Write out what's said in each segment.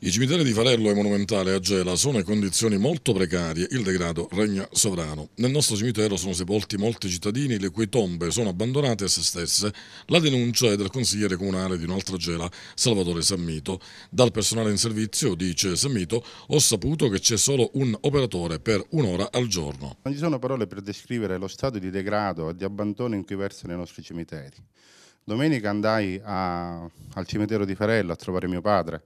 I cimiteri di Farello e Monumentale a Gela sono in condizioni molto precarie, il degrado regna sovrano. Nel nostro cimitero sono sepolti molti cittadini le cui tombe sono abbandonate a se stesse. La denuncia è del consigliere comunale di un'altra Gela, Salvatore Sammito. Dal personale in servizio, dice Sammito, ho saputo che c'è solo un operatore per un'ora al giorno. Non ci sono parole per descrivere lo stato di degrado e di abbandono in cui versano i nostri cimiteri. Domenica andai a, al cimitero di Farello a trovare mio padre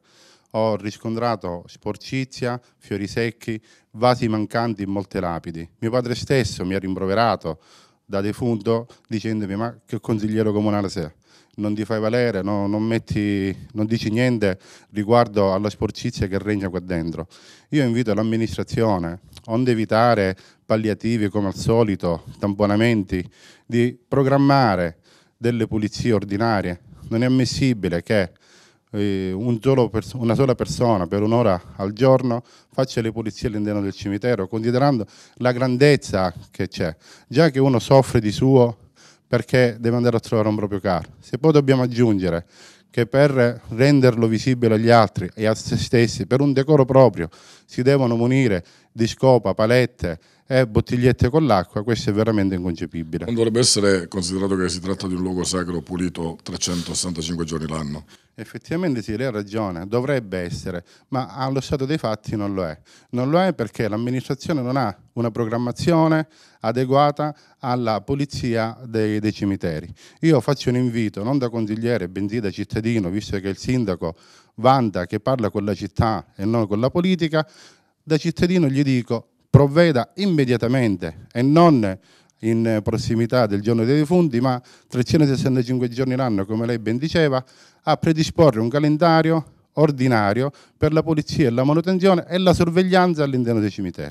ho riscontrato sporcizia, fiori secchi, vasi mancanti in molte lapidi. Mio padre stesso mi ha rimproverato da defunto dicendomi ma che consigliere comunale sei? Non ti fai valere, no, non, metti, non dici niente riguardo alla sporcizia che regna qua dentro. Io invito l'amministrazione, onde evitare palliativi come al solito, tamponamenti, di programmare delle pulizie ordinarie. Non è ammissibile che eh, un una sola persona per un'ora al giorno faccia le pulizie all'interno del cimitero, considerando la grandezza che c'è, già che uno soffre di suo perché deve andare a trovare un proprio caro. Se poi dobbiamo aggiungere che per renderlo visibile agli altri e a se stessi, per un decoro proprio, si devono munire di scopa, palette e bottigliette con l'acqua, questo è veramente inconcepibile. Non dovrebbe essere considerato che si tratta di un luogo sacro pulito 365 giorni l'anno. Effettivamente sì, lei ha ragione, dovrebbe essere, ma allo stato dei fatti non lo è. Non lo è perché l'amministrazione non ha una programmazione adeguata alla pulizia dei, dei, cimiteri. Io faccio un invito, non da consigliere, bensì da cittadino, visto che il sindaco vanta che parla con la città e non con la politica, da cittadino gli dico provveda immediatamente e non in prossimità del giorno dei defunti, ma 365 giorni l'anno, come lei ben diceva, a predisporre un calendario ordinario per la pulizia e la manutenzione e la sorveglianza all'interno dei cimiteri.